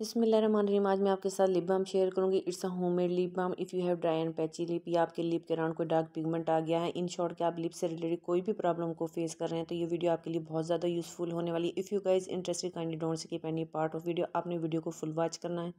बिसमीम आज मैं आपके साथ लिप बाम शेयर करूंगी it's a homemade lip balm if you have dry and patchy lip या आपके लिप के राउंड कोई डार्क पिगमेंट आ गया है इन शॉर्ट के आप लिप से रिलेटेड कोई भी प्रॉब्लम को फेस कर रहे हैं तो ये वीडियो आपके लिए बहुत ज़्यादा यूज़फुल होने वाली if you guys interested kindly don't की पैनी पार्ट ऑफ वीडियो आपने वीडियो को फुल वॉच करना है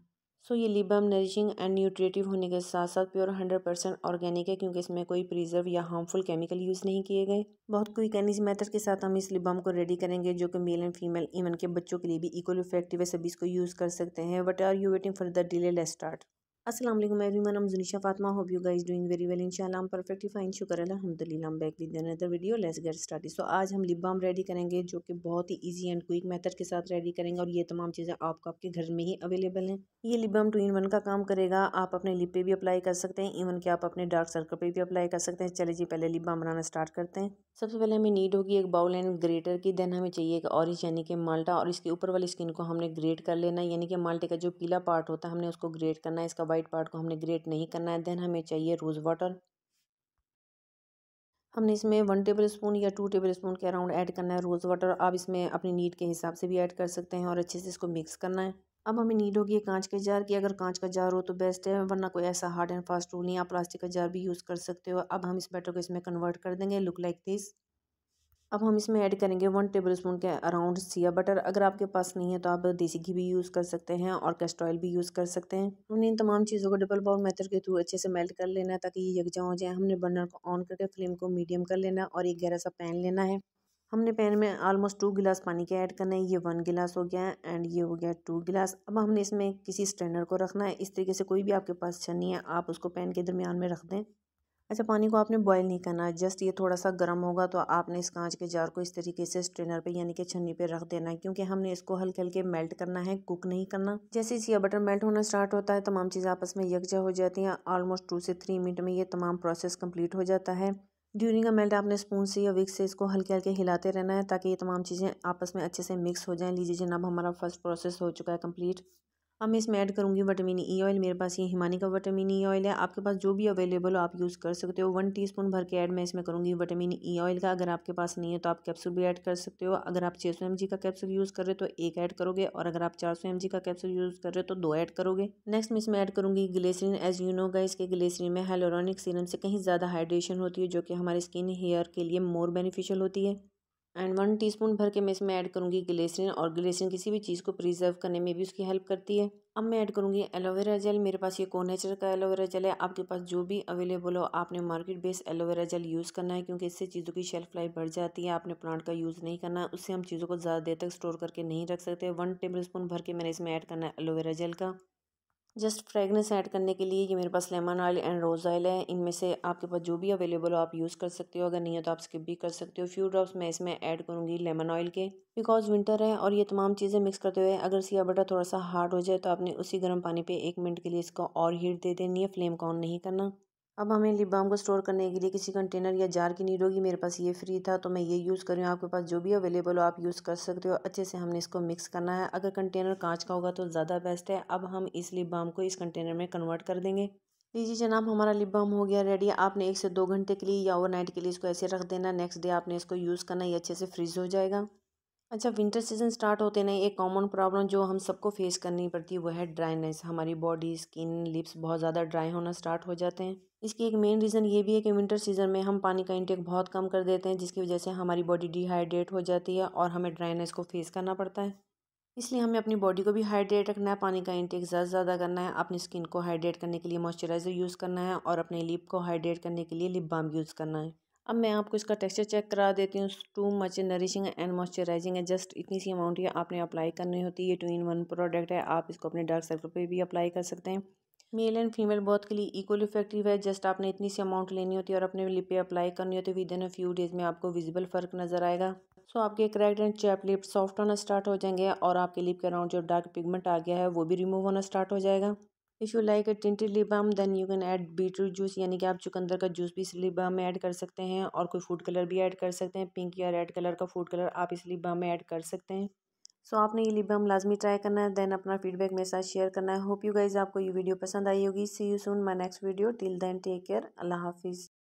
सो ये लिबम नरिशिंग एंड न्यूट्रेटिव होने के साथ साथ प्योर हंड्रेड परसेंट ऑर्गेनिक है क्योंकि इसमें कोई प्रिजर्व या हार्मफुल केमिकल यूज़ नहीं किए गए बहुत क्विक एंड मैथड मेथड के साथ हम इस लिबम को रेडी करेंगे जो कि मेल एंड फीमेल इवन के बच्चों के लिए भी इक्वल इफेक्टिव है सभी इसको यूज़ कर सकते हैं what are you waiting for the delay let start असलम एवरी हम Junisha Fatma hope you guys doing very well इनशाला हम परफेक्टली फाइन शुक्र अलहमदिल्ला back with another video let's get start so आज हम लिप बाम रेडी करेंगे जो कि बहुत ही इजी एंड क्विक मेथड के साथ रेडी करेंगे और ये तमाम चीज़ें आपको आपके घर में ही अवेलेबल हैं ये lip balm two in one का काम करेगा आप अपने लिप पे भी अप्लाई कर सकते हैं इवन कि आप अपने डार्क सर्कल पर भी अप्लाई कर सकते हैं चले जी पहले लिप बाम बनाना स्टार्ट करते हैं सबसे पहले हमें नीड होगी एक बाउल एंड ग्रेटर की देन हमें चाहिए एक ऑरेंज यानी कि माल्टा और इसके ऊपर वाली स्किन को हमने ग्रेट कर लेना यानी कि माल्टे का जो पीला पार्ट होता है हमने उसको ग्रेट करना है इसका वाइट पार्ट को हमने ग्रेट नहीं करना है देन हमें चाहिए रोज़ वाटर हमने इसमें वन टेबल स्पून या टू टेबल स्पून के अराउंड ऐड करना है रोज़ वाटर आप इसमें अपनी नीड के हिसाब से भी ऐड कर सकते हैं और अच्छे से इसको मिक्स करना है अब हमें नीड होगी कांच के जार की अगर कांच का जार हो तो बेस्ट है वरना कोई ऐसा हार्ड एंड फास्ट रूल नहीं आप प्लास्टिक का जार भी यूज़ कर सकते हो अब हम इस बैटर को इसमें कन्वर्ट कर देंगे लुक लाइक दिस अब हम इसमें ऐड करेंगे वन टेबल स्पून के अराउंड सिया बटर अगर आपके पास नहीं है तो आप देसी घी भी यूज़ कर सकते हैं और कैस्ट ऑयल भी यूज़ कर सकते हैं हमने इन तमाम चीज़ों को डबल बाउल मेथड के थ्रू अच्छे से मेल्ट कर लेना है ताकि ये यकजा हो जाए हमने बर्नर को ऑन करके फ्लेम को मीडियम कर लेना और एक गहरा सा पैन लेना है हमने पैन में आलमोस्ट टू गिलास पानी के ऐड करना है ये वन गिलास हो गया है एंड ये हो गया टू गिलास अब हमने इसमें किसी स्टैंडर को रखना है इस तरीके से कोई भी आपके पास छन्नी है आप उसको पैन के दरमियान में रख दें अच्छा पानी को आपने बॉयल नहीं करना है जस्ट ये थोड़ा सा गर्म होगा तो आपने इस कांच के जार को इस तरीके से स्ट्रेनर पे यानी कि छन्नी पे रख देना है क्योंकि हमने इसको हल्के हल्के मेल्ट करना है कुक नहीं करना जैसे ही ये बटर मेल्ट होना स्टार्ट होता है तमाम चीज़ें आपस में यकजा हो जाती हैं ऑलमोस्ट टू से थ्री मिनट में ये तमाम प्रोसेस कम्प्लीट हो जाता है ड्यूरिंग अ मेल्ट आपने स्पून से या विक्स से इसको हल्के हल्के हिलाते रहना है ताकि ये तमाम चीज़ें आपस में अच्छे से मिक्स हो जाएँ लीजिए जनाब हमारा फर्स्ट प्रोसेस हो चुका है कम्प्लीट अब मैं इसमें ऐड करूँगी विटामिन ई ऑयल मेरे पास ये हिमानी का विटामिन ई ऑयल है आपके पास जो भी अवेलेबल हो आप यूज़ कर सकते हो वन टीस्पून भर के ऐड मैं इसमें करूँगी विटामिन ई ऑयल का अगर आपके पास नहीं है तो आप कैप्सूल भी ऐड कर सकते हो अगर आप छः सौ एम जी का कैप्सूल यूज़ कर रहे हो तो एक ऐड करोगे और अगर आप चार सौ एम जी का कैप्सूल यूज़ कर रहे हो तो दो ऐड करोगे नेक्स्ट मैं इसमें ऐड करूँगी ग्लेसरीन एज यू नो का इसके ग्लेसरीन में हेलोरॉनिक सीरम से कहीं ज़्यादा हाइड्रेशन होती है जो कि हमारी स्किन हेयर के लिए मोर बेनिफिशियल होती है एंड वन टीस्पून भर के मैं इसमें ऐड करूँगी ग्लेसरीन और ग्लेसरीन किसी भी चीज़ को प्रिजर्व करने में भी उसकी हेल्प करती है अब मैं ऐड करूँगी एलोवेरा जेल मेरे पास ये कोनेचर का एलोवेरा जेल है आपके पास जो भी अवेलेबल हो आपने market based aloe vera gel use करना है क्योंकि इससे चीज़ों की शेल्फ लाइफ बढ़ जाती है आपने प्लांट का यूज़ नहीं करना उससे हम चीज़ों को ज़्यादा देर तक स्टोर करके नहीं रख सकते वन टेबल स्पून भर के मैंने इसमें ऐड करना है एलोवेरा जेल का जस्ट फ्रेगनेंस ऐड करने के लिए ये मेरे पास lemon oil and rose oil है इनमें से आपके पास जो भी अवेलेबल हो आप यूज़ कर सकते हो अगर नहीं हो तो आप स्किप भी कर सकते हो फ्यू ड्रॉप्स मैं इसमें ऐड करूँगी लेमन ऑयल के बिकॉज विंटर है और ये तमाम चीज़ें मिक्स करते हुए अगर सिया बटर थोड़ा सा हार्ड हो जाए तो आपने उसी गर्म पानी पर एक मिनट के लिए इसको और हीट दे देनी है फ्लेम को ऑन नहीं करना अब हमें लिप बाम को स्टोर करने के लिए किसी कंटेनर या जार की नीड होगी मेरे पास ये फ्री था तो मैं ये यूज़ कर रही हूँ आपके पास जो भी अवेलेबल हो आप यूज़ कर सकते हो अच्छे से हमने इसको मिक्स करना है अगर कंटेनर कांच का होगा तो ज़्यादा बेस्ट है अब हम इस लिप बाम को इस कंटेनर में कन्वर्ट कर देंगे लीजिए जनाब हमारा लिप बाम हो गया रेडी आपने एक से दो घंटे के लिए या नाइट के लिए इसको ऐसे रख देना नेक्स्ट डे आपने इसको यूज़ करना ये अच्छे से फ्रीज़ हो जाएगा अच्छा विंटर सीज़न स्टार्ट होते नहीं एक कॉमन प्रॉब्लम जो हम सबको फेस करनी पड़ती है वह है ड्राइनेस हमारी बॉडी स्किन लिप्स बहुत ज़्यादा ड्राई होना स्टार्ट हो जाते हैं इसकी एक मेन रीज़न ये भी है कि विंटर सीज़न में हम पानी का इंटेक बहुत कम कर देते हैं जिसकी वजह से हमारी बॉडी डिहाइड्रेट हो जाती है और हमें ड्राइनेस को फेस करना पड़ता है इसलिए हमें अपनी बॉडी को भी हाइड्रेट रखना है पानी का इंटेक ज़्यादा से ज़्यादा करना है अपनी स्किन को हाइड्रेट करने के लिए मॉइस्चराइज़र यूज़ करना है और अपने लिप को हाइड्रेट करने के लिए लिप बाम यूज़ करना है अब मैं आपको इसका टेक्सचर चेक करा देती हूँ too much nourishing and moisturising है जस्ट इतनी सी अमाउंट ही आपने अप्लाई करनी होती है ये टू इन वन प्रोडक्ट है आप इसको अपने डार्क सर्कल पे भी अप्लाई कर सकते हैं मेल एंड फीमेल बहुत के लिए इक्वल इफेक्टिव है जस्ट आपने इतनी सी अमाउंट लेनी होती है और अपने लिप पे अप्लाई करनी होती है within a few days में आपको विजिबल फर्क नजर आएगा सो so, आपके cracked and chap lip soft होना स्टार्ट हो जाएंगे और आपके लिप के अराउंड जो डार्क पिगमेंट आ गया है वो भी रिमूव होना स्टार्ट हो जाएगा if you like a tinted lip balm then you can add beetroot juice यानी कि आप चुकंदर का जूस भी इस लिप बाम में ऐड कर सकते हैं और कोई फूड कलर भी ऐड कर सकते हैं पिंक या रेड कलर का फूड कलर आप इस लिप बाम में ऐड कर सकते हैं सो so, आपने ये लिप बाम लाजमी ट्राई करना है देन अपना फीडबैक मेरे साथ शेयर करना है होप यू गाइज आपको ये वीडियो पसंद आई होगी see you soon my next video till then take care अल्लाह हाफिज़